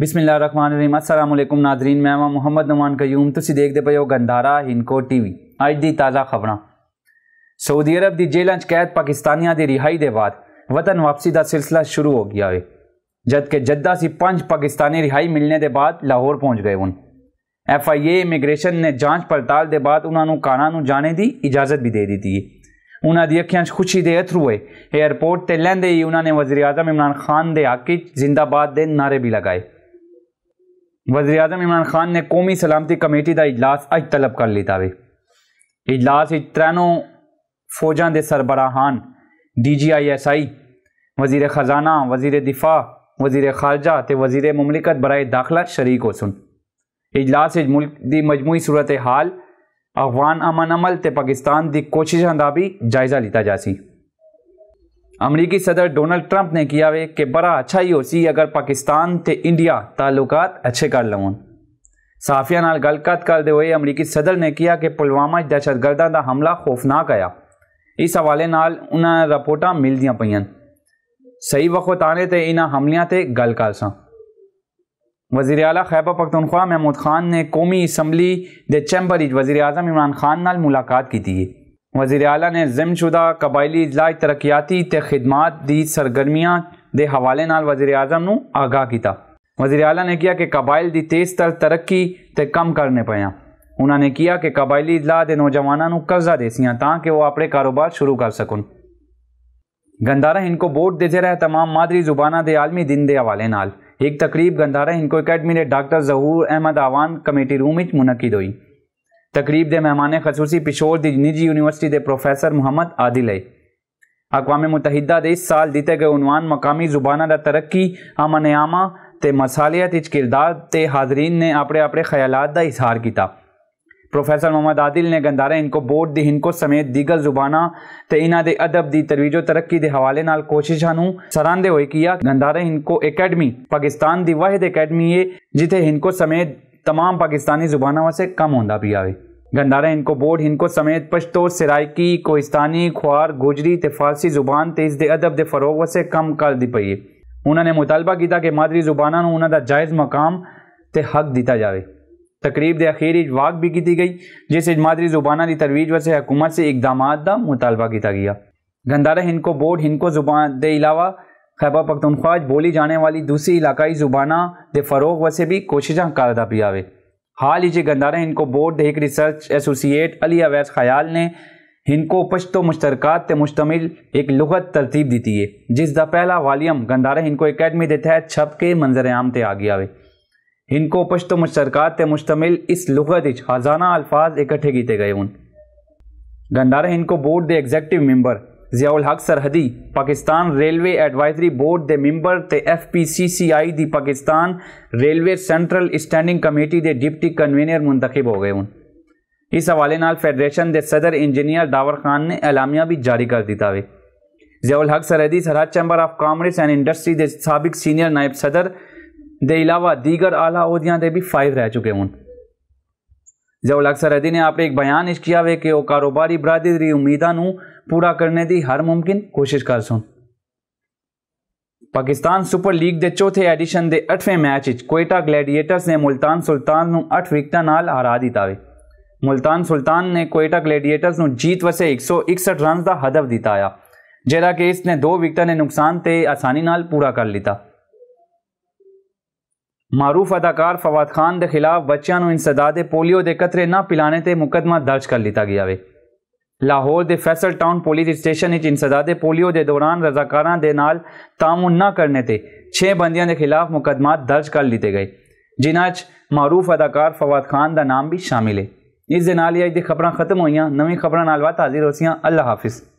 بسم اللہ الرحمن الرحیم السلام علیکم ناظرین میں محمد نعمان کئیوم پہ ہو گندارا ہنکو ٹی وی اج دی تازہ خبراں سعودی عرب دی جیل انچ قید پاکستانیاں دی رہائی دے بعد وطن واپسی دا سلسلہ شروع ہو گیا ہے جدکہ جدہ سی پانچ پاکستانی رہائی ملنے دے بعد لاہور پہنچ گئے ہوں ایف آئی اے امیگریشن نے جانچ پڑتال دے بعد انہوں نے نو جانے دی اجازت بھی دے دیتی ہے انہوں کی اخیاں خوشی دے دیر ہوئے ایئرپورٹ تے لیندے ہی انہوں نے وزیراعظم عمران خان دے دقی زندہ باد دے نعرے بھی لگائے وزیر اعظم عمران خان نے قومی سلامتی کمیٹی دا اجلاس اج طلب کر لیتا وے اجلاس اج ترینوں فوجان دے سربراہان D G I S I وزیر خزانہ وزیر دفاع وزیر خارجہ تے وزیر مملکت برائے داخلہ شریک ہو سن اجلاس اج ملک دی مجموعی صورتحال افغان امن عمل تے پاکستان دی کوششوں اندابی بھی جائزہ لیتا جاسی سی امریکی صدر ڈونلڈ ٹرمپ نے کیا کہ بڑا اچھا ہی ہو سی اگر پاکستان تے انڈیا تعلقات اچھے کر صافیہ نال گل کر کرتے ہوئے امریکی صدر نے کیا کہ پلوامہ دہشت گردہ دا حملہ خوفناک آیا اس حوالے نال رپورٹ مل دیا پی صحیح وقت آنے تے انہاں حملیاں تے گل کر سا وزیر اعلیٰ خیبر پختونخوا محمود خان نے قومی اسمبلی دے چیمبر وزیر اعظم عمران خان نال ملاقات کی وزیر اعلیٰ نے ضم شدہ قبائلی اجلاس ترقیاتی تے خدمات دی سرگرمیاں دے حوالے نال وزیر اعظم آگاہ کیتا وزیر اعلیٰ نے کیا کہ قبائل دی تیز تر ترقی تے کم کرنے پے ہیں انہوں نے کیا کہ قبائلی دے نوجوانوں نو قرضہ دے سیاں کہ وہ اپنے کاروبار شروع کر سکن گندارہ ان کو بورڈ دے رہے تمام مادری زبانہ دے عالمی دن دے حوالے نال ایک تقریب ان ہنکو اکیڈمی نے ڈاکٹر ظہور احمد آوان کمیٹی روم منعقد ہوئی تقریب دے مہمان خصوصی پشور دی نجی یونیورسٹی دے پروفیسر محمد عادل ہے اقوام متحدہ دے اس سال دیتے گئے عنوان مقامی زبانہ دا ترقی تے مسالیت کردار تے حاضرین نے اپنے اپنے خیالات دا اظہار کیتا پروفیسر محمد عادل نے گندارا کو بورڈ کی ہنکو سمیت دیگر زبانہ تے انہ دے ادب دی ترویج و ترقی دے حوالے نال نو سراندے ہوئے کیا گندارا ہنکو اکیڈمی پاکستان دی واحد اکیڈمی ہے جیتے ہنکو سمیت تمام پاکستانی زبانوں سے کم ہوں پیا ان کو ہنکو بورڈ کو سمیت پشتو سرائکی کوہستانی خوار گوجری فارسی زبان تے اس دے ادب دے فروغ سے کم کر دی پئیے ہے انہوں نے مطالبہ کیتا کہ مادری زبانہ نو انہوں دا جائز مقام تے حق دیتا جاوے تقریب دے اخیری واق بھی کی گئی جس مادری زبانہ دی ترویج واسطے حکومت سے اقدامات دا مطالبہ کیتا گیا گندارا کو بورڈ کو زبان دے علاوہ خیبر پختونخواج بولی جانے والی دوسری علاقائی زبانہ دے فروغ وسے بھی کاردہ پی آوے حال ہی ان کو بورڈ دے ایک ریسرچ ایسوسیٹ علی اویس خیال نے کو پشت و مشترکات تے مشتمل ایک لغت ترتیب دیتی ہے جس دا پہلا والیم گندارہ ان کو اکیڈمی دیتا تحت چھپ کے منظر عام تے آگیا ہوئے کو پشت و مشترکات تے مشتمل اس لغت ہزانہ الفاظ اکٹھے گیتے گئے گندارہ ان کو بورڈ دے executive member Zia ul Haq Sarhadi Pakistan railway advisory board دے ممبر تے F P C C I دی Pakistan railway central standing committee دے ڈپٹی کنوینئر منتخب ہو گئے ہوں اس حوالے نال فیڈریشن دے صدر انجینئر ڈاور خان نے اعلامیہ بھی جاری کر دیتا دے Zia ul Haq Sarhadi Sarhad chamber of commerce and industry دے سابق سینئر نائب صدر دے علاوہ دیگر اعلیٰ عہدیاں دے بھی فائد رہ چکے ہوں زبل اکثر ادی نے آپ ایک بیان اس کیا ہوئے کہ وہ کاروباری برادری امیدوں کو پورا کرنے دی ہر ممکن کوشش کر سن پاکستان سپر لیگ دے چوتھے ایڈیشن دے اٹھویں میچ اس کوئٹہ گلےڈیٹرز نے ملتان سلطان سلطانوں اٹھ نال ہرا دے ملتان سلطان نے کوئٹہ گلیڈیٹرز نو جیت وسے 161 رنز دا ہدف دیا جا کہ اس نے دو وکٹ نے نقصان تے آسانی نال پورا کر لیتا معروف اداکار فواد خان دے خلاف بچیاں نو انسداد پولیو دے قطرے نہ پلانے تے مقدمہ درج کر لیتا گیا وے لاہور دے فیصل ٹاؤن پولیس اسٹیشن اچ انسداد پولیو دے دوران رضاکاراں دے نال تام نہ کرنے تے چھ بندیاں دے خلاف مقدمہ درج کر لیتے گئے جنہ معروف اداکار فواد خان دا نام بھی شامل ہے اس دن خبروں ختم ہوئی نوئیں خبروں غات حاضر ہو سیاں اللہ حافظ